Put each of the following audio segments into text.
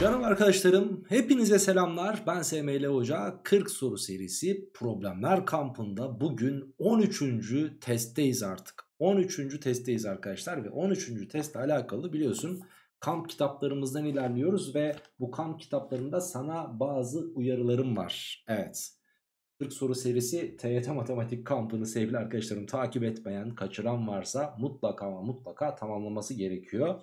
Canım arkadaşlarım hepinize selamlar ben SML Hoca 40 soru serisi problemler kampında bugün 13. testteyiz artık 13. testteyiz arkadaşlar ve 13. testle alakalı biliyorsun kamp kitaplarımızdan ilerliyoruz ve bu kamp kitaplarında sana bazı uyarılarım var evet 40 soru serisi TYT Matematik kampını sevgili arkadaşlarım takip etmeyen kaçıran varsa mutlaka ama mutlaka tamamlaması gerekiyor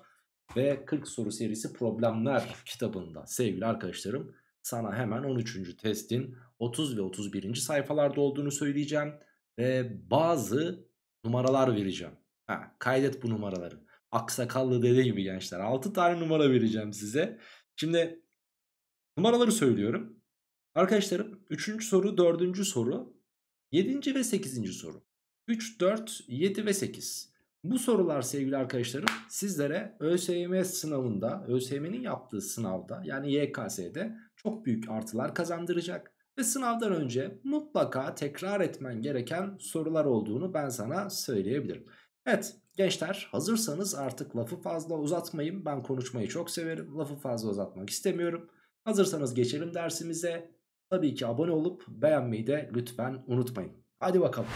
ve 40 soru serisi problemler kitabında sevgili arkadaşlarım sana hemen 13. testin 30 ve 31. sayfalarda olduğunu söyleyeceğim ve bazı numaralar vereceğim. Ha, kaydet bu numaraları. Aksakallı dede gibi gençler 6 tane numara vereceğim size. Şimdi numaraları söylüyorum. Arkadaşlarım 3. soru 4. soru 7. ve 8. soru 3, 4, 7 ve 8. Bu sorular sevgili arkadaşlarım sizlere ÖSYM sınavında, ÖSYM'nin yaptığı sınavda yani YKS'de çok büyük artılar kazandıracak. Ve sınavdan önce mutlaka tekrar etmen gereken sorular olduğunu ben sana söyleyebilirim. Evet gençler hazırsanız artık lafı fazla uzatmayın. Ben konuşmayı çok severim. Lafı fazla uzatmak istemiyorum. Hazırsanız geçelim dersimize. Tabii ki abone olup beğenmeyi de lütfen unutmayın. Hadi bakalım.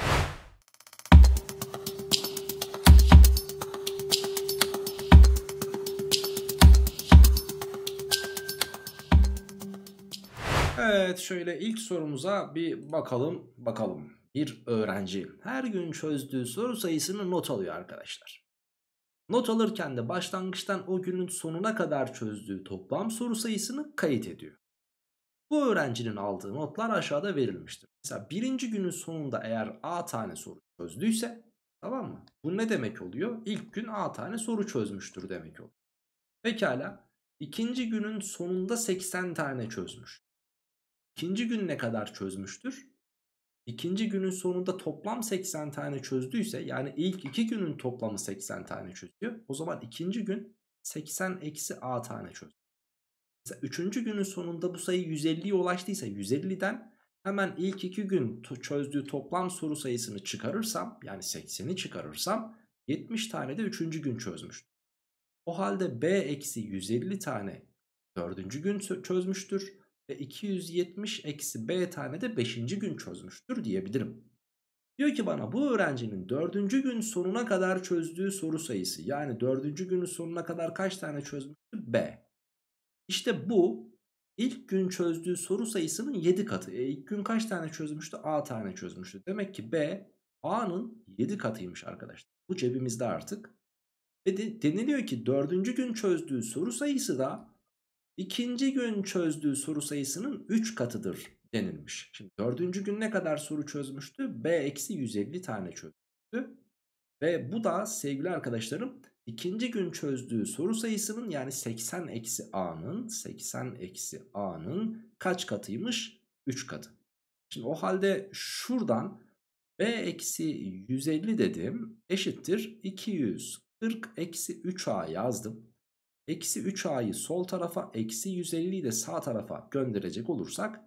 Evet şöyle ilk sorumuza bir bakalım bakalım. Bir öğrenci her gün çözdüğü soru sayısını not alıyor arkadaşlar. Not alırken de başlangıçtan o günün sonuna kadar çözdüğü toplam soru sayısını kayıt ediyor. Bu öğrencinin aldığı notlar aşağıda verilmiştir. Mesela birinci günün sonunda eğer A tane soru çözdüyse tamam mı? Bu ne demek oluyor? İlk gün A tane soru çözmüştür demek oluyor. Pekala ikinci günün sonunda 80 tane çözmüş. İkinci gün ne kadar çözmüştür? İkinci günün sonunda toplam 80 tane çözdüyse yani ilk iki günün toplamı 80 tane çözüyor. O zaman ikinci gün 80 eksi a tane çözüyor. Mesela üçüncü günün sonunda bu sayı 150'ye ulaştıysa 150'den hemen ilk iki gün çözdüğü toplam soru sayısını çıkarırsam yani 80'i çıkarırsam 70 tane de üçüncü gün çözmüştür. O halde b eksi 150 tane dördüncü gün çözmüştür ve 270 eksi b tane de 5. gün çözmüştür diyebilirim. Diyor ki bana bu öğrencinin 4. gün sonuna kadar çözdüğü soru sayısı yani 4. günün sonuna kadar kaç tane çözmüştü? B. İşte bu ilk gün çözdüğü soru sayısının 7 katı. E ilk gün kaç tane çözmüştü? A tane çözmüştü. Demek ki B A'nın 7 katıymış arkadaşlar. Bu cebimizde artık. Ve de, deniliyor ki 4. gün çözdüğü soru sayısı da ikinci gün çözdüğü soru sayısının 3 katıdır denilmiş. Şimdi dördüncü gün ne kadar soru çözmüştü? B eksi 150 tane çözmüştü. Ve bu da sevgili arkadaşlarım ikinci gün çözdüğü soru sayısının yani 80 eksi A'nın 80 eksi A'nın kaç katıymış? 3 katı. Şimdi o halde şuradan B eksi 150 dedim eşittir 240 eksi 3A yazdım. Eksi 3a'yı sol tarafa eksi 150'yi de sağ tarafa gönderecek olursak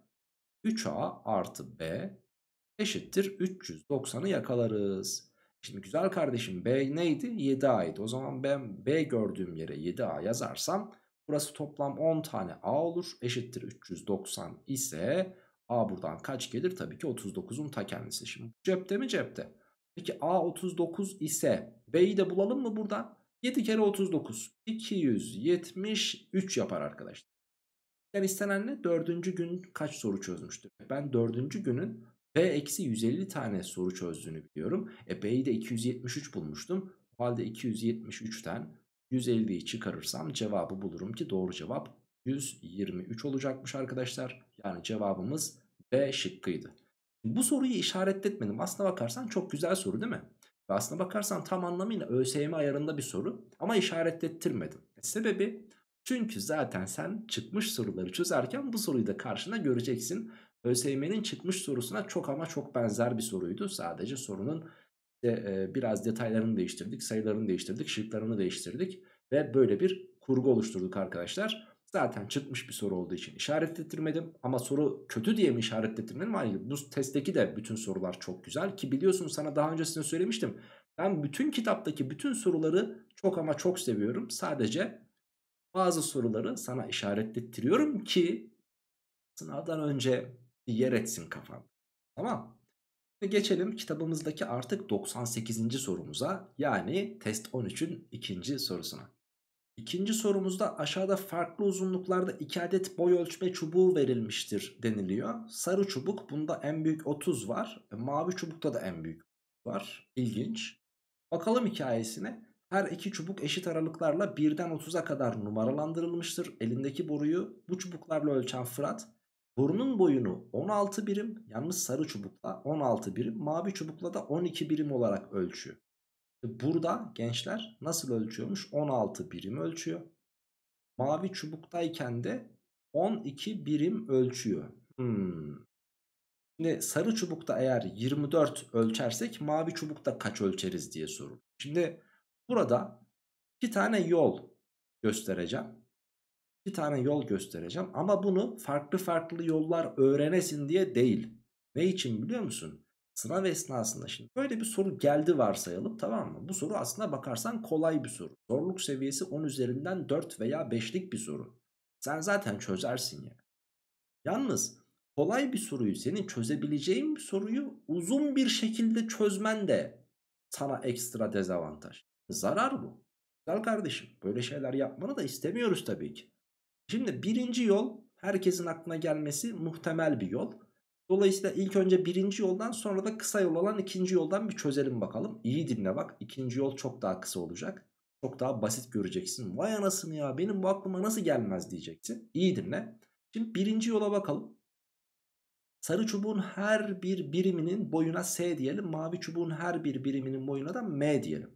3a artı b eşittir 390'ı yakalarız. Şimdi güzel kardeşim b neydi? 7a'ydı. O zaman ben b gördüğüm yere 7a yazarsam burası toplam 10 tane a olur. Eşittir 390 ise a buradan kaç gelir? Tabii ki 39'un ta kendisi. Şimdi cepte mi cepte? Peki a 39 ise b'yi de bulalım mı buradan? 7 kere 39 273 yapar arkadaşlar. Yani istenen ne? Dördüncü gün kaç soru çözmüştür? Ben dördüncü günün B-150 tane soru çözdüğünü biliyorum. E B'yi de 273 bulmuştum. O halde 273'ten 150'yi çıkarırsam cevabı bulurum ki doğru cevap 123 olacakmış arkadaşlar. Yani cevabımız B şıkkıydı. Bu soruyu işaretletmedim. Aslına bakarsan çok güzel soru değil mi? Ve aslına bakarsan tam anlamıyla ÖSYM ayarında bir soru ama işaretlettirmedim. E, sebebi çünkü zaten sen çıkmış soruları çözerken bu soruyu da karşına göreceksin. ÖSYM'nin çıkmış sorusuna çok ama çok benzer bir soruydu. Sadece sorunun işte, e, biraz detaylarını değiştirdik, sayılarını değiştirdik, şıklarını değiştirdik ve böyle bir kurgu oluşturduk arkadaşlar. Zaten çıkmış bir soru olduğu için işaretlettirmedim. Ama soru kötü diye mi işaretlettirmedim? Hayır. Bu testteki de bütün sorular çok güzel. Ki biliyorsun sana daha önce size söylemiştim. Ben bütün kitaptaki bütün soruları çok ama çok seviyorum. Sadece bazı soruları sana işaretlettiriyorum ki sınavdan önce yer etsin kafam. Tamam. Şimdi geçelim kitabımızdaki artık 98. sorumuza yani test 13'ün ikinci sorusuna. İkinci sorumuzda aşağıda farklı uzunluklarda 2 adet boy ölçme çubuğu verilmiştir deniliyor. Sarı çubuk bunda en büyük 30 var. E, mavi çubukta da en büyük var. İlginç. Bakalım hikayesine. Her iki çubuk eşit aralıklarla 1'den 30'a kadar numaralandırılmıştır. Elindeki boruyu bu çubuklarla ölçen Fırat borunun boyunu 16 birim yalnız sarı çubukla 16 birim mavi çubukla da 12 birim olarak ölçüyor. Burada gençler nasıl ölçüyormuş? 16 birim ölçüyor. Mavi çubuktayken de 12 birim ölçüyor. Hmm. Şimdi sarı çubukta eğer 24 ölçersek mavi çubukta kaç ölçeriz diye sorun. Şimdi burada iki tane yol göstereceğim. İki tane yol göstereceğim ama bunu farklı farklı yollar öğrenesin diye değil. Ne için biliyor musun? Sınav esnasında şimdi böyle bir soru geldi varsayalım tamam mı? Bu soru aslında bakarsan kolay bir soru. Zorluk seviyesi 10 üzerinden 4 veya 5'lik bir soru. Sen zaten çözersin ya. Yalnız kolay bir soruyu senin çözebileceğin bir soruyu uzun bir şekilde çözmen de sana ekstra dezavantaj. Zarar bu. Güzel kardeşim böyle şeyler yapmanı da istemiyoruz tabii ki. Şimdi birinci yol herkesin aklına gelmesi muhtemel bir yol. Dolayısıyla ilk önce birinci yoldan sonra da kısa yol olan ikinci yoldan bir çözelim bakalım. İyi dinle bak. İkinci yol çok daha kısa olacak. Çok daha basit göreceksin. Vay anasını ya benim bu aklıma nasıl gelmez diyeceksin. İyi dinle. Şimdi birinci yola bakalım. Sarı çubuğun her bir biriminin boyuna S diyelim. Mavi çubuğun her bir biriminin boyuna da M diyelim.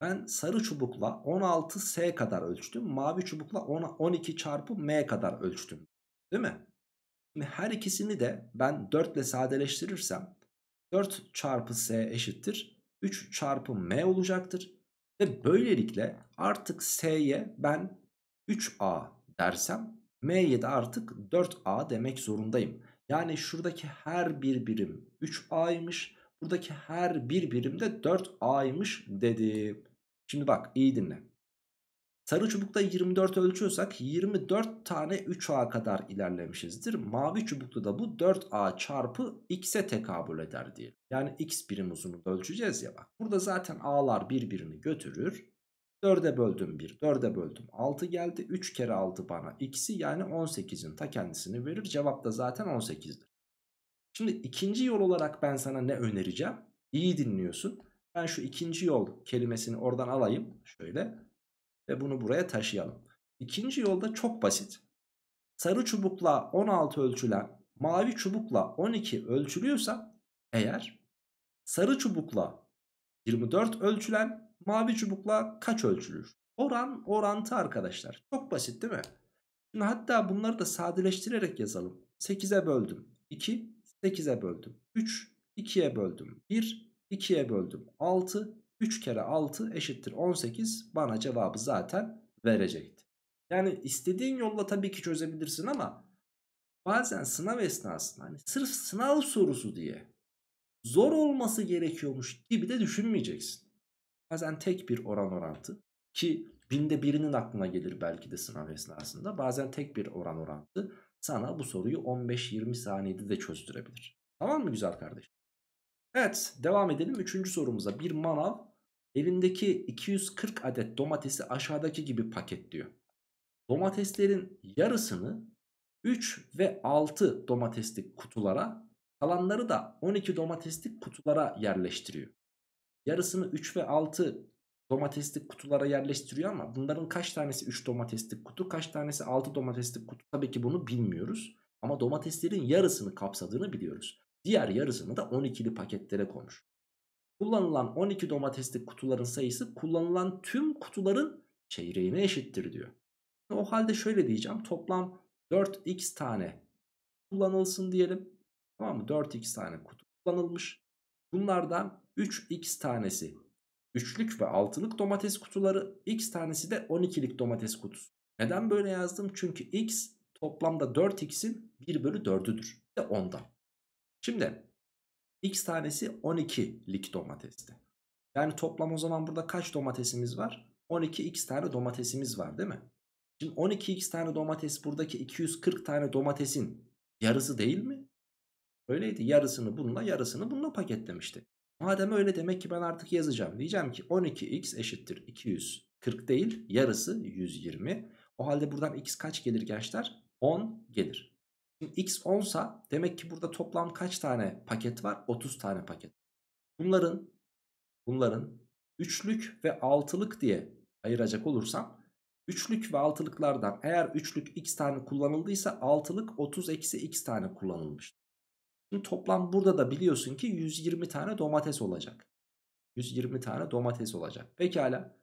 Ben sarı çubukla 16S kadar ölçtüm. Mavi çubukla 12 çarpı M kadar ölçtüm. Değil mi? Şimdi her ikisini de ben 4 ile sadeleştirirsem 4 çarpı S eşittir 3 çarpı M olacaktır. Ve böylelikle artık S'ye ben 3A dersem M'ye de artık 4A demek zorundayım. Yani şuradaki her bir birim 3A'ymış. Buradaki her bir birim de 4A'ymış dedim. Şimdi bak iyi dinle. Sarı çubukta 24 ölçüyorsak 24 tane 3A kadar ilerlemişizdir. Mavi çubukta da bu 4A çarpı x'e tekabül eder diyelim. Yani x birim uzunluğunda ölçeceğiz ya bak. Burada zaten A'lar birbirini götürür. 4'e böldüm 1, 4'e böldüm 6 geldi. 3 kere 6 bana x'i yani 18'in ta kendisini verir. Cevap da zaten 18'dir. Şimdi ikinci yol olarak ben sana ne önereceğim? İyi dinliyorsun. Ben şu ikinci yol kelimesini oradan alayım. Şöyle ve bunu buraya taşıyalım. İkinci yolda çok basit. Sarı çubukla 16 ölçülen mavi çubukla 12 ölçülüyorsa eğer sarı çubukla 24 ölçülen mavi çubukla kaç ölçülür? Oran orantı arkadaşlar. Çok basit değil mi? Şimdi hatta bunları da sadeleştirerek yazalım. 8'e böldüm. 2, 8'e böldüm. 3, 2'ye böldüm. 1, 2'ye böldüm. 6, 3 kere 6 eşittir 18 bana cevabı zaten verecekti. Yani istediğin yolla tabii ki çözebilirsin ama bazen sınav esnasında hani sırf sınav sorusu diye zor olması gerekiyormuş gibi de düşünmeyeceksin. Bazen tek bir oran orantı ki binde birinin aklına gelir belki de sınav esnasında bazen tek bir oran orantı sana bu soruyu 15-20 saniyede de çözdürebilir. Tamam mı güzel kardeşim? Evet devam edelim. Üçüncü sorumuza bir manav Elindeki 240 adet domatesi aşağıdaki gibi paketliyor. Domateslerin yarısını 3 ve 6 domateslik kutulara, kalanları da 12 domateslik kutulara yerleştiriyor. Yarısını 3 ve 6 domateslik kutulara yerleştiriyor ama bunların kaç tanesi 3 domateslik kutu, kaç tanesi 6 domateslik kutu tabii ki bunu bilmiyoruz. Ama domateslerin yarısını kapsadığını biliyoruz. Diğer yarısını da 12'li paketlere koymuş. Kullanılan 12 domateslik kutuların sayısı kullanılan tüm kutuların çeyreğine eşittir diyor. O halde şöyle diyeceğim. Toplam 4x tane kullanılsın diyelim. Tamam mı? 4x tane kutu kullanılmış. Bunlardan 3x tanesi üçlük ve altılık domates kutuları, x tanesi de 12'lik domates kutusu. Neden böyle yazdım? Çünkü x toplamda 4x'in 1 bölü 4'üdür. De ondan. Şimdi X tanesi 12'lik domatesti. Yani toplam o zaman burada kaç domatesimiz var? 12x tane domatesimiz var değil mi? Şimdi 12x tane domates buradaki 240 tane domatesin yarısı değil mi? Öyleydi. Yarısını bununla yarısını bununla paketlemişti. Madem öyle demek ki ben artık yazacağım. Diyeceğim ki 12x eşittir 240 değil yarısı 120. O halde buradan x kaç gelir gençler? 10 gelir. Şimdi x 10 sa demek ki burada toplam kaç tane paket var? 30 tane paket. Bunların bunların üçlük ve altılık diye ayıracak olursam üçlük ve altılıklardan eğer üçlük x tane kullanıldıysa altılık 30 eksi x tane kullanılmış. Şimdi toplam burada da biliyorsun ki 120 tane domates olacak. 120 tane domates olacak. Pekala.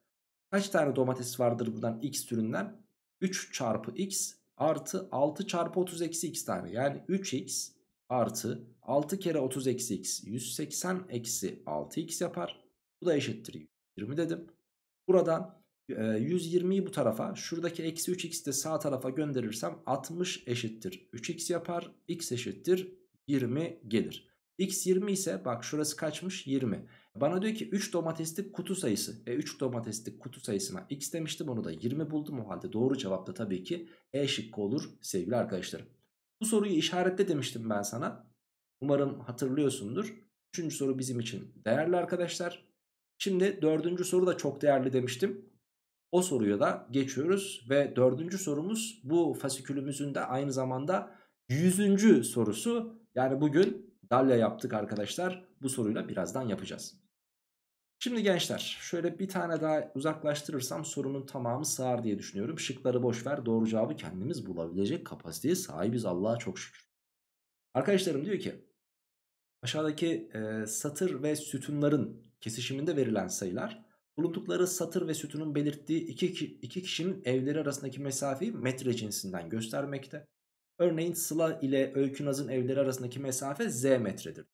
Kaç tane domates vardır buradan x türünden? 3 çarpı x artı 6 çarpı 30 eksi x tane. Yani 3x artı 6 kere 30 eksi x 180 eksi 6x yapar. Bu da eşittir 20 dedim. Buradan 120'yi e, bu tarafa şuradaki eksi 3x de sağ tarafa gönderirsem 60 eşittir 3x yapar. x eşittir 20 gelir. x 20 ise bak şurası kaçmış 20. 20. Bana diyor ki 3 domateslik kutu sayısı. E 3 domateslik kutu sayısına x demiştim onu da 20 buldum o halde. Doğru cevap da tabii ki E şıkkı olur sevgili arkadaşlarım. Bu soruyu işaretle demiştim ben sana. Umarım hatırlıyorsundur. Üçüncü soru bizim için değerli arkadaşlar. Şimdi dördüncü soru da çok değerli demiştim. O soruya da geçiyoruz ve dördüncü sorumuz bu fasikülümüzün de aynı zamanda yüzüncü sorusu. Yani bugün dalya yaptık arkadaşlar. Bu soruyla birazdan yapacağız. Şimdi gençler şöyle bir tane daha uzaklaştırırsam sorunun tamamı sığar diye düşünüyorum. Şıkları boş ver doğru cevabı kendimiz bulabilecek kapasiteye sahibiz Allah'a çok şükür. Arkadaşlarım diyor ki aşağıdaki e, satır ve sütunların kesişiminde verilen sayılar bulundukları satır ve sütunun belirttiği iki, iki kişinin evleri arasındaki mesafeyi metre cinsinden göstermekte. Örneğin Sıla ile Öykünaz'ın evleri arasındaki mesafe z metredir.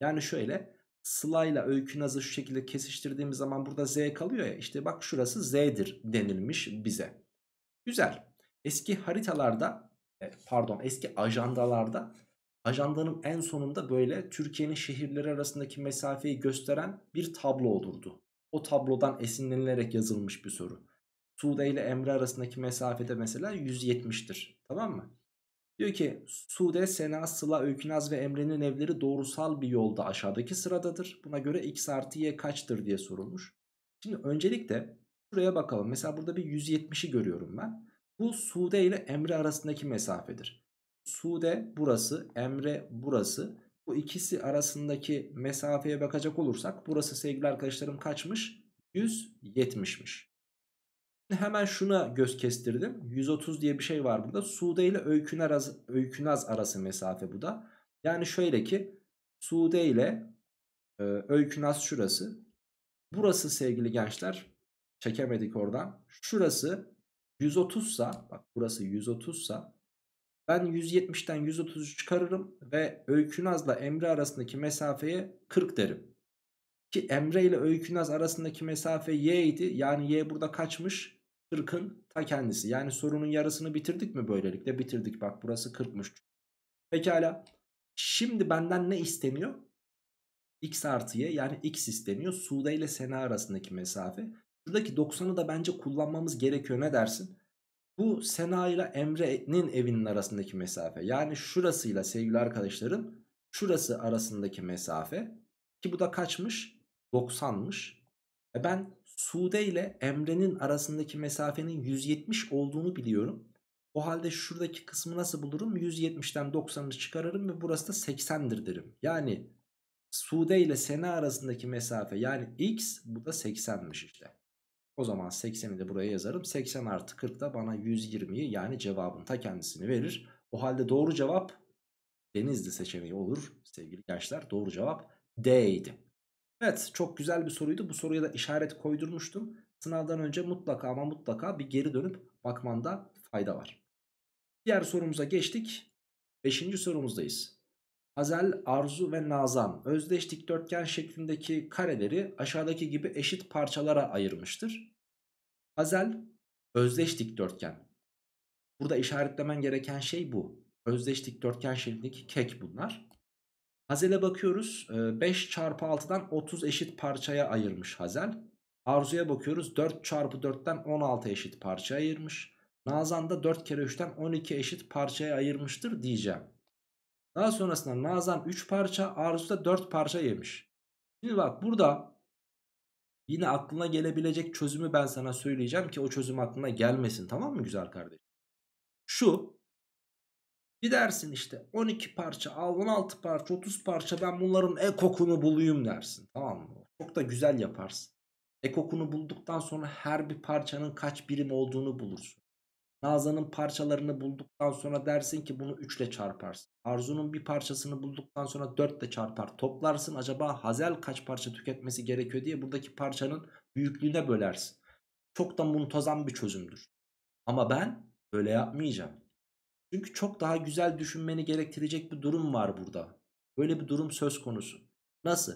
Yani şöyle Sıla ile Öykünaz'ı şu şekilde kesiştirdiğimiz zaman burada Z kalıyor ya. İşte bak şurası Z'dir denilmiş bize. Güzel. Eski haritalarda e, pardon eski ajandalarda ajandanın en sonunda böyle Türkiye'nin şehirleri arasındaki mesafeyi gösteren bir tablo olurdu. O tablodan esinlenilerek yazılmış bir soru. Sude ile Emre arasındaki mesafede mesela 170'tir. Tamam mı? Diyor ki Sude, Sena, Sıla, Öykünaz ve Emre'nin evleri doğrusal bir yolda aşağıdaki sıradadır. Buna göre x artı y kaçtır diye sorulmuş. Şimdi öncelikle şuraya bakalım. Mesela burada bir 170'i görüyorum ben. Bu Sude ile Emre arasındaki mesafedir. Sude burası, Emre burası. Bu ikisi arasındaki mesafeye bakacak olursak burası sevgili arkadaşlarım kaçmış? 170'miş hemen şuna göz kestirdim. 130 diye bir şey var burada. Sude ile Öykünaz, Öykünaz arası mesafe bu da. Yani şöyle ki Sude ile e, Öykünaz şurası. Burası sevgili gençler çekemedik oradan. Şurası 130 sa bak burası 130 sa ben 170'ten 130'u çıkarırım ve Öykünaz'la Emre arasındaki mesafeye 40 derim. Ki Emre ile Öykünaz arasındaki mesafe y idi. Yani y burada kaçmış? 40'ın ta kendisi. Yani sorunun yarısını bitirdik mi böylelikle? Bitirdik bak burası 40'mış. Pekala. Şimdi benden ne isteniyor? x artı y yani x isteniyor. Sude ile Sena arasındaki mesafe. Şuradaki 90'ı da bence kullanmamız gerekiyor ne dersin? Bu Sena ile Emre'nin evinin arasındaki mesafe. Yani şurasıyla sevgili arkadaşlarım şurası arasındaki mesafe. Ki bu da kaçmış? 90'mış. E ben Sude ile Emre'nin arasındaki mesafenin 170 olduğunu biliyorum. O halde şuradaki kısmı nasıl bulurum? 170'ten 90'ı çıkarırım ve burası da 80'dir derim. Yani Sude ile Sena arasındaki mesafe yani x bu da 80'miş işte. O zaman 80'i de buraya yazarım. 80 artı 40 da bana 120'yi yani cevabın ta kendisini verir. O halde doğru cevap Denizli seçeneği olur sevgili gençler. Doğru cevap D idi. Evet çok güzel bir soruydu. Bu soruya da işaret koydurmuştum. Sınavdan önce mutlaka ama mutlaka bir geri dönüp bakmanda fayda var. Diğer sorumuza geçtik. Beşinci sorumuzdayız. Hazel, Arzu ve Nazan özdeş dikdörtgen şeklindeki kareleri aşağıdaki gibi eşit parçalara ayırmıştır. Hazel özdeş dikdörtgen. Burada işaretlemen gereken şey bu. Özdeş dikdörtgen şeklindeki kek bunlar. Hazel'e bakıyoruz. 5 ee, çarpı 6'dan 30 eşit parçaya ayırmış Hazel. Arzu'ya bakıyoruz. 4 çarpı 4'ten 16 eşit parçaya ayırmış. Nazan da 4 kere 3'ten 12 eşit parçaya ayırmıştır diyeceğim. Daha sonrasında Nazan 3 parça, Arzu da 4 parça yemiş. Şimdi bak burada yine aklına gelebilecek çözümü ben sana söyleyeceğim ki o çözüm aklına gelmesin tamam mı güzel kardeşim? Şu Gidersin işte 12 parça, 16 parça, 30 parça ben bunların ekokunu bulayım dersin. Tamam mı? Çok da güzel yaparsın. Ekokunu bulduktan sonra her bir parçanın kaç birim olduğunu bulursun. Nazan'ın parçalarını bulduktan sonra dersin ki bunu 3 ile çarparsın. Arzu'nun bir parçasını bulduktan sonra 4 ile çarpar. Toplarsın acaba Hazel kaç parça tüketmesi gerekiyor diye buradaki parçanın büyüklüğüne bölersin. Çok da muntazam bir çözümdür. Ama ben böyle yapmayacağım. Çünkü çok daha güzel düşünmeni gerektirecek bir durum var burada. Böyle bir durum söz konusu. Nasıl?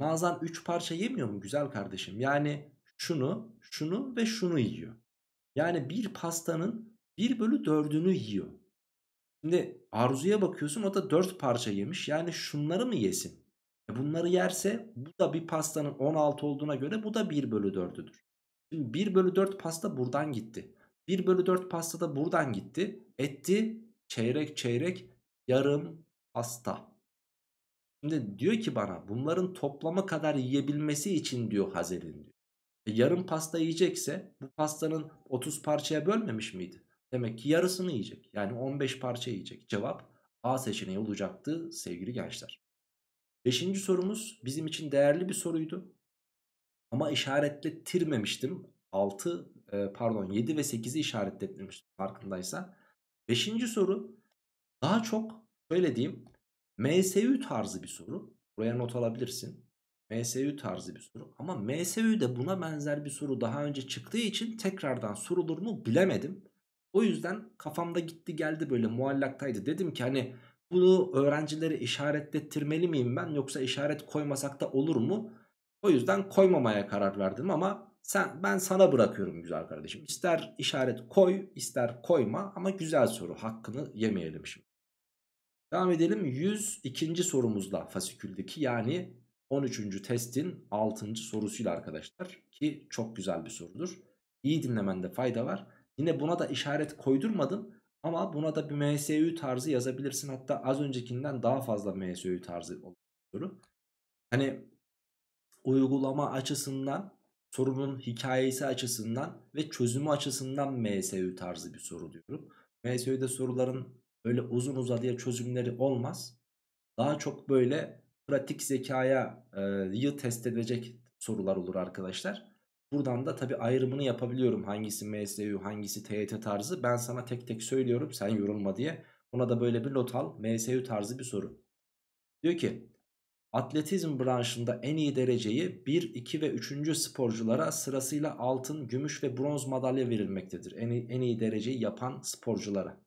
Nazan 3 parça yemiyor mu güzel kardeşim? Yani şunu, şunu ve şunu yiyor. Yani bir pastanın 1 bölü 4'ünü yiyor. Şimdi Arzu'ya bakıyorsun o da 4 parça yemiş. Yani şunları mı yesin? E bunları yerse bu da bir pastanın 16 olduğuna göre bu da 1 bölü 4'üdür. Şimdi 1 bölü 4 pasta buradan gitti. 1 bölü 4 pasta da buradan gitti. Etti çeyrek çeyrek yarım pasta. Şimdi diyor ki bana bunların toplamı kadar yiyebilmesi için diyor Hazel'in diyor. E, yarım pasta yiyecekse bu pastanın 30 parçaya bölmemiş miydi? Demek ki yarısını yiyecek. Yani 15 parça yiyecek. Cevap A seçeneği olacaktı sevgili gençler. Beşinci sorumuz bizim için değerli bir soruydu. Ama işaretle tirmemiştim 6 e, pardon 7 ve 8'i işaretletmemiştim farkındaysa. Beşinci soru daha çok şöyle diyeyim MSU tarzı bir soru. Buraya not alabilirsin. MSU tarzı bir soru. Ama MSU de buna benzer bir soru daha önce çıktığı için tekrardan sorulur mu bilemedim. O yüzden kafamda gitti geldi böyle muallaktaydı. Dedim ki hani bunu öğrencilere işaretlettirmeli miyim ben yoksa işaret koymasak da olur mu? O yüzden koymamaya karar verdim ama sen, ben sana bırakıyorum güzel kardeşim. İster işaret koy ister koyma ama güzel soru hakkını yemeyelim şimdi. Devam edelim 102. sorumuzla fasiküldeki yani 13. testin 6. sorusuyla arkadaşlar ki çok güzel bir sorudur. İyi dinlemende fayda var. Yine buna da işaret koydurmadım ama buna da bir MSÜ tarzı yazabilirsin. Hatta az öncekinden daha fazla MSÜ tarzı olur. Hani uygulama açısından sorunun hikayesi açısından ve çözümü açısından MSU tarzı bir soru diyorum. MSU'da soruların böyle uzun uzadıya çözümleri olmaz. Daha çok böyle pratik zekaya e, test edecek sorular olur arkadaşlar. Buradan da tabi ayrımını yapabiliyorum. Hangisi MSU, hangisi TET tarzı. Ben sana tek tek söylüyorum sen yorulma diye. Buna da böyle bir not al. MSU tarzı bir soru. Diyor ki Atletizm branşında en iyi dereceyi 1, 2 ve 3. sporculara sırasıyla altın, gümüş ve bronz madalya verilmektedir. En iyi, en iyi dereceyi yapan sporculara.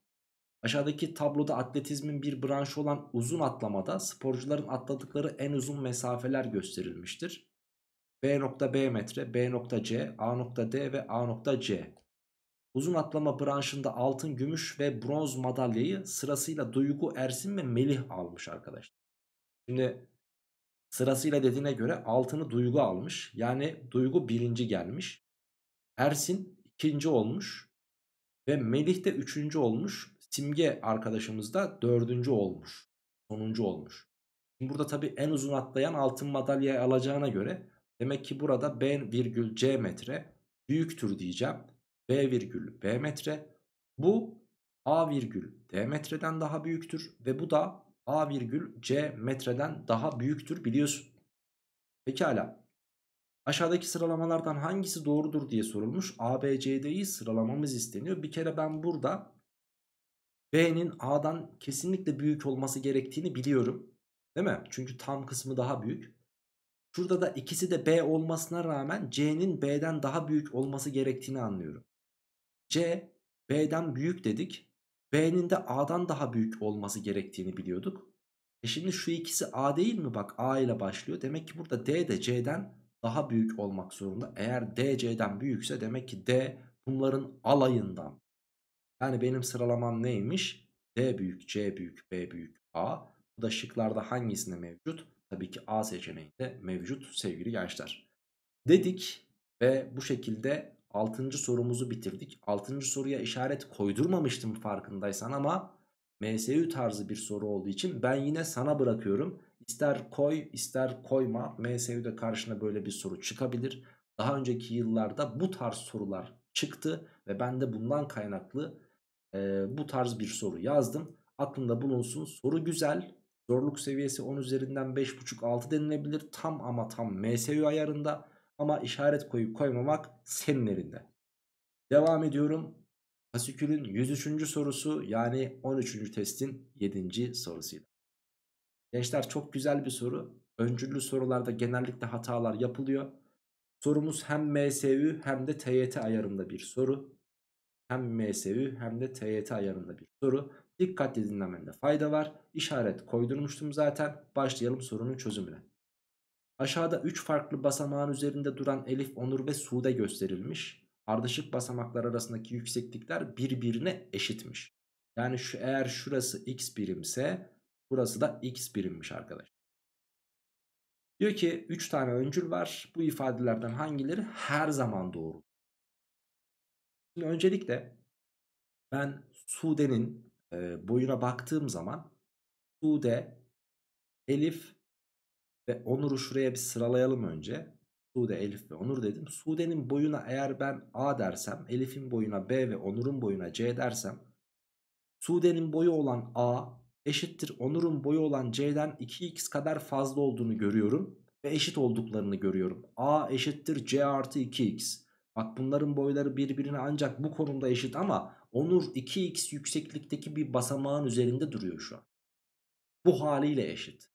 Aşağıdaki tabloda atletizmin bir branşı olan uzun atlamada sporcuların atladıkları en uzun mesafeler gösterilmiştir. B.B metre, B.C, A.D ve A.C. Uzun atlama branşında altın, gümüş ve bronz madalyayı sırasıyla Duygu Ersin ve Melih almış arkadaşlar. Şimdi Sırasıyla dediğine göre altını duygu almış. Yani duygu birinci gelmiş. Ersin ikinci olmuş. Ve Melih de üçüncü olmuş. Simge arkadaşımız da dördüncü olmuş. Sonuncu olmuş. Şimdi burada tabii en uzun atlayan altın madalya alacağına göre demek ki burada B virgül C metre büyüktür diyeceğim. B virgül B metre. Bu A virgül D metreden daha büyüktür ve bu da A virgül C metreden daha büyüktür biliyorsun. Pekala. Aşağıdaki sıralamalardan hangisi doğrudur diye sorulmuş. A, B, C C'deyi sıralamamız isteniyor. Bir kere ben burada B'nin A'dan kesinlikle büyük olması gerektiğini biliyorum. Değil mi? Çünkü tam kısmı daha büyük. Şurada da ikisi de B olmasına rağmen C'nin B'den daha büyük olması gerektiğini anlıyorum. C B'den büyük dedik. B'nin de A'dan daha büyük olması gerektiğini biliyorduk. E şimdi şu ikisi A değil mi? Bak A ile başlıyor. Demek ki burada D de C'den daha büyük olmak zorunda. Eğer D C'den büyükse demek ki D bunların alayından. Yani benim sıralamam neymiş? D büyük, C büyük, B büyük, A. Bu da şıklarda hangisinde mevcut? Tabii ki A seçeneğinde mevcut sevgili gençler. Dedik ve bu şekilde 6. sorumuzu bitirdik. 6. soruya işaret koydurmamıştım farkındaysan ama MSU tarzı bir soru olduğu için ben yine sana bırakıyorum. İster koy ister koyma MSU'da karşına böyle bir soru çıkabilir. Daha önceki yıllarda bu tarz sorular çıktı ve ben de bundan kaynaklı e, bu tarz bir soru yazdım. Aklında bulunsun soru güzel zorluk seviyesi 10 üzerinden 5.5-6 denilebilir tam ama tam MSU ayarında ama işaret koyup koymamak senin Devam ediyorum. Fasikül'ün 103. sorusu yani 13. testin 7. sorusuyla. Gençler çok güzel bir soru. Öncüllü sorularda genellikle hatalar yapılıyor. Sorumuz hem MSÜ hem de TYT ayarında bir soru. Hem MSÜ hem de TYT ayarında bir soru. Dikkatli dinlemende fayda var. İşaret koydurmuştum zaten. Başlayalım sorunun çözümüne. Aşağıda 3 farklı basamağın üzerinde duran Elif, Onur ve Sude gösterilmiş. Ardışık basamaklar arasındaki yükseklikler birbirine eşitmiş. Yani şu eğer şurası x birimse burası da x birimmiş arkadaş. Diyor ki 3 tane öncül var. Bu ifadelerden hangileri her zaman doğru? Şimdi öncelikle ben Sude'nin e, boyuna baktığım zaman Sude, Elif ve Onur'u şuraya bir sıralayalım önce. Sude, Elif ve Onur dedim. Sude'nin boyuna eğer ben A dersem, Elif'in boyuna B ve Onur'un boyuna C dersem Sude'nin boyu olan A eşittir Onur'un boyu olan C'den 2x kadar fazla olduğunu görüyorum ve eşit olduklarını görüyorum. A eşittir C artı 2x. Bak bunların boyları birbirine ancak bu konumda eşit ama Onur 2x yükseklikteki bir basamağın üzerinde duruyor şu an. Bu haliyle eşit.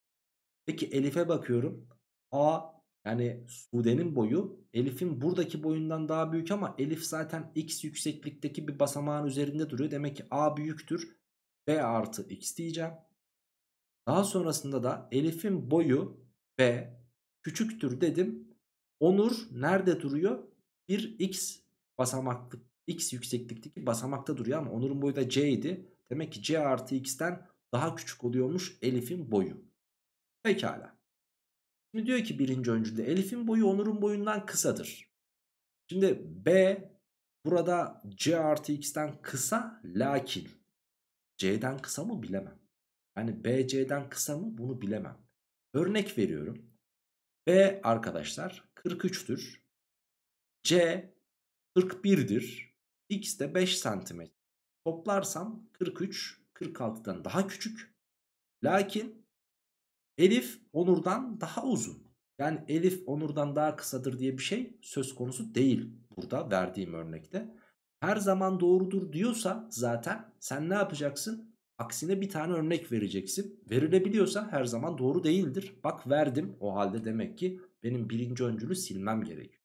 Peki Elif'e bakıyorum. A yani Sude'nin boyu Elif'in buradaki boyundan daha büyük ama Elif zaten x yükseklikteki bir basamağın üzerinde duruyor. Demek ki A büyüktür. B artı x diyeceğim. Daha sonrasında da Elif'in boyu B küçüktür dedim. Onur nerede duruyor? Bir x basamaklık x yükseklikteki basamakta duruyor ama Onur'un boyu da c idi. Demek ki c artı x'ten daha küçük oluyormuş Elif'in boyu. Pekala. Şimdi diyor ki birinci öncülde Elif'in boyu Onur'un boyundan kısadır. Şimdi B burada C artı X'den kısa lakin C'den kısa mı bilemem. Yani B C'den kısa mı bunu bilemem. Örnek veriyorum. B arkadaşlar 43'tür. C 41'dir. X de 5 santimetre. Toplarsam 43 46'dan daha küçük. Lakin Elif Onur'dan daha uzun. Yani Elif Onur'dan daha kısadır diye bir şey söz konusu değil burada verdiğim örnekte. Her zaman doğrudur diyorsa zaten sen ne yapacaksın? Aksine bir tane örnek vereceksin. Verilebiliyorsa her zaman doğru değildir. Bak verdim o halde demek ki benim birinci öncülü silmem gerekiyor.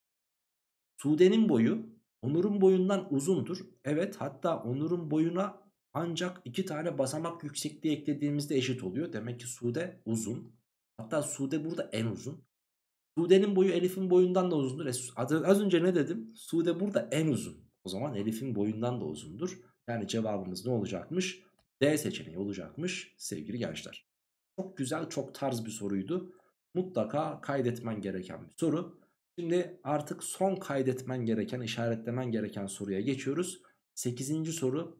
Sude'nin boyu Onur'un boyundan uzundur. Evet hatta Onur'un boyuna ancak iki tane basamak yüksekliği eklediğimizde eşit oluyor. Demek ki sude uzun. Hatta sude burada en uzun. Sude'nin boyu Elif'in boyundan da uzundur. E, az önce ne dedim? Sude burada en uzun. O zaman Elif'in boyundan da uzundur. Yani cevabımız ne olacakmış? D seçeneği olacakmış sevgili gençler. Çok güzel, çok tarz bir soruydu. Mutlaka kaydetmen gereken bir soru. Şimdi artık son kaydetmen gereken, işaretlemen gereken soruya geçiyoruz. 8. soru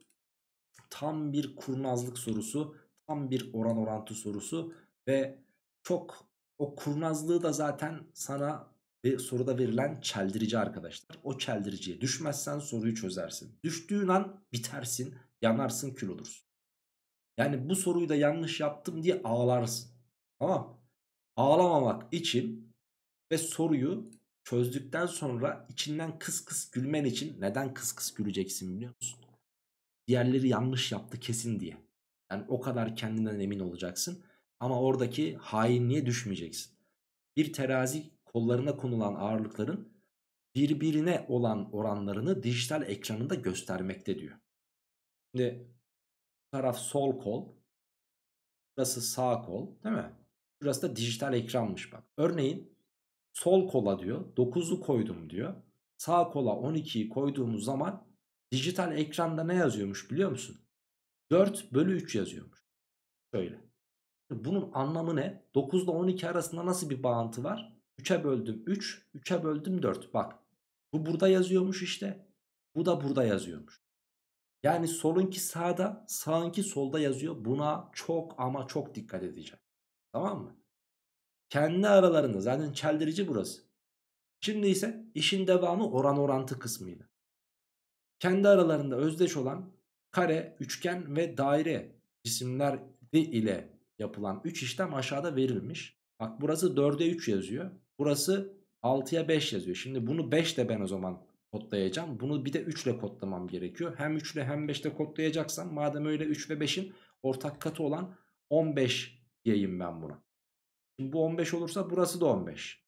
Tam bir kurnazlık sorusu. Tam bir oran orantı sorusu. Ve çok o kurnazlığı da zaten sana ve soruda verilen çeldirici arkadaşlar. O çeldiriciye düşmezsen soruyu çözersin. Düştüğün an bitersin, yanarsın, kül olursun. Yani bu soruyu da yanlış yaptım diye ağlarsın. Tamam Ağlamamak için ve soruyu çözdükten sonra içinden kıs kıs gülmen için neden kıs kıs güleceksin biliyor musun? diğerleri yanlış yaptı kesin diye. Yani o kadar kendinden emin olacaksın ama oradaki hainliğe düşmeyeceksin. Bir terazi kollarına konulan ağırlıkların birbirine olan oranlarını dijital ekranında göstermekte diyor. Şimdi taraf sol kol, burası sağ kol değil mi? Burası da dijital ekranmış bak. Örneğin sol kola diyor 9'u koydum diyor. Sağ kola 12'yi koyduğumuz zaman Dijital ekranda ne yazıyormuş biliyor musun? 4 bölü 3 yazıyormuş. Şöyle. Bunun anlamı ne? 9 ile 12 arasında nasıl bir bağıntı var? 3'e böldüm 3, 3'e böldüm 4. Bak bu burada yazıyormuş işte. Bu da burada yazıyormuş. Yani solunki sağda, sağınki solda yazıyor. Buna çok ama çok dikkat edeceğim. Tamam mı? Kendi aralarında zaten çeldirici burası. Şimdi ise işin devamı oran orantı kısmıyla kendi aralarında özdeş olan kare, üçgen ve daire cisimler ile yapılan 3 işlem aşağıda verilmiş. Bak burası 4'e 3 yazıyor. Burası 6'ya 5 yazıyor. Şimdi bunu 5 de ben o zaman kodlayacağım. Bunu bir de 3 ile kodlamam gerekiyor. Hem 3 ile hem 5 ile kodlayacaksam madem öyle 3 ve 5'in ortak katı olan 15 diyeyim ben buna. Şimdi bu 15 olursa burası da 15.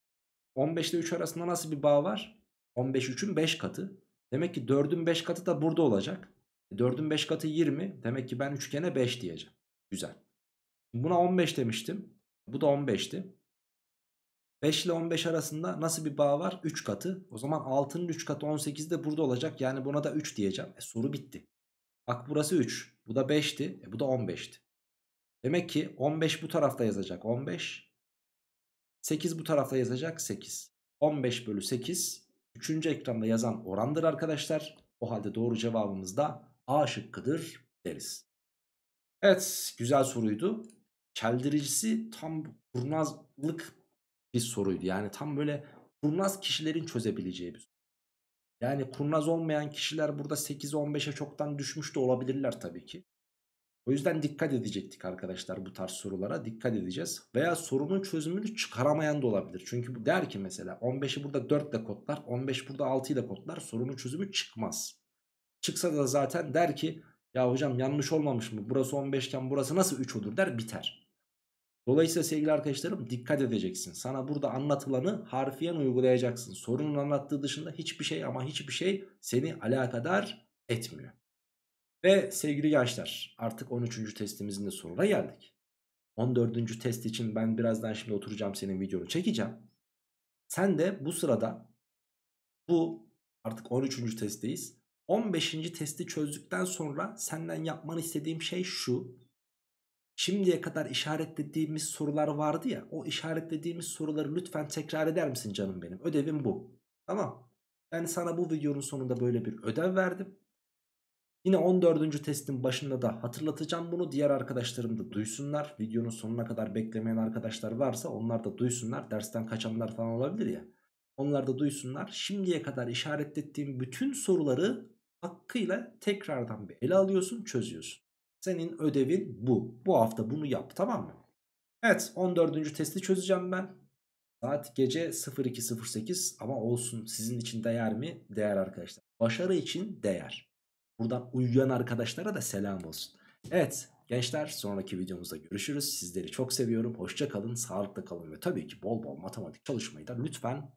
15 ile 3 arasında nasıl bir bağ var? 15 3'ün 5 katı. Demek ki 4'ün 5 katı da burada olacak. 4'ün e, 5 katı 20. Demek ki ben üçgene 5 diyeceğim. Güzel. Buna 15 demiştim. Bu da 15'ti. 5 ile 15 arasında nasıl bir bağ var? 3 katı. O zaman 6'nın 3 katı 18 de burada olacak. Yani buna da 3 diyeceğim. E, soru bitti. Bak burası 3. Bu da 5'ti. E, bu da 15'ti. Demek ki 15 bu tarafta yazacak 15. 8 bu tarafta yazacak 8. 15 bölü 8 Üçüncü ekranda yazan orandır arkadaşlar. O halde doğru cevabımız da A şıkkıdır deriz. Evet güzel soruydu. Çeldiricisi tam kurnazlık bir soruydu. Yani tam böyle kurnaz kişilerin çözebileceği bir soru. Yani kurnaz olmayan kişiler burada 8'e 15'e çoktan düşmüş de olabilirler tabii ki. O yüzden dikkat edecektik arkadaşlar bu tarz sorulara dikkat edeceğiz. Veya sorunun çözümünü çıkaramayan da olabilir. Çünkü der ki mesela 15'i burada 4 ile kodlar 15 burada 6 ile kodlar sorunun çözümü çıkmaz. Çıksa da zaten der ki ya hocam yanlış olmamış mı burası 15 iken burası nasıl 3 olur der biter. Dolayısıyla sevgili arkadaşlarım dikkat edeceksin. Sana burada anlatılanı harfiyen uygulayacaksın. Sorunun anlattığı dışında hiçbir şey ama hiçbir şey seni alakadar etmiyor. Ve sevgili gençler artık 13. testimizin de sonuna geldik. 14. test için ben birazdan şimdi oturacağım senin videonu çekeceğim. Sen de bu sırada bu artık 13. testteyiz. 15. testi çözdükten sonra senden yapmanı istediğim şey şu. Şimdiye kadar işaretlediğimiz sorular vardı ya. O işaretlediğimiz soruları lütfen tekrar eder misin canım benim? Ödevim bu. Tamam. Ben sana bu videonun sonunda böyle bir ödev verdim. Yine 14. testin başında da hatırlatacağım bunu. Diğer arkadaşlarım da duysunlar. Videonun sonuna kadar beklemeyen arkadaşlar varsa onlar da duysunlar. Dersten kaçanlar falan olabilir ya. Onlar da duysunlar. Şimdiye kadar işaret bütün soruları hakkıyla tekrardan bir ele alıyorsun, çözüyorsun. Senin ödevin bu. Bu hafta bunu yap tamam mı? Evet 14. testi çözeceğim ben. Saat gece 02.08 ama olsun sizin için değer mi? Değer arkadaşlar. Başarı için değer. Buradan uyuyan arkadaşlara da selam olsun. Evet gençler sonraki videomuzda görüşürüz. Sizleri çok seviyorum. Hoşça kalın, sağlıkla kalın ve tabii ki bol bol matematik çalışmayı da lütfen